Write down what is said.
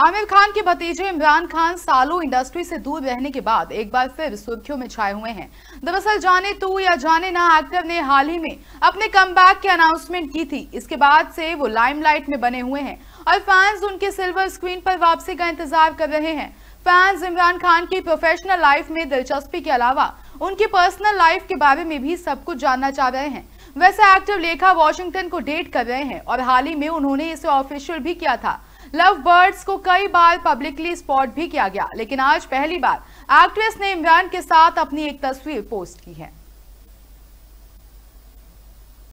आमिर खान के भतीजे इमरान खान सालों इंडस्ट्री से दूर रहने के बाद एक बार फिर सुर्खियों में छाए हुए हैं दरअसल जाने तू या जाने ना एक्टर ने हाल ही में अपने बैक की अनाउंसमेंट की थी इसके बाद से वो लाइमलाइट में बने हुए हैं और फैंस उनके सिल्वर स्क्रीन पर वापसी का इंतजार कर रहे हैं फैंस इमरान खान की प्रोफेशनल लाइफ में दिलचस्पी के अलावा उनकी पर्सनल लाइफ के बारे में भी सब कुछ जानना चाह रहे हैं वैसे एक्टर लेखा वॉशिंगटन को डेट कर रहे हैं और हाल ही में उन्होंने इसे ऑफिशियल भी किया था लव बर्ड्स को कई बार पब्लिकली स्पॉट भी किया गया लेकिन आज पहली बार एक्ट्रेस ने इमरान के साथ अपनी एक तस्वीर पोस्ट की है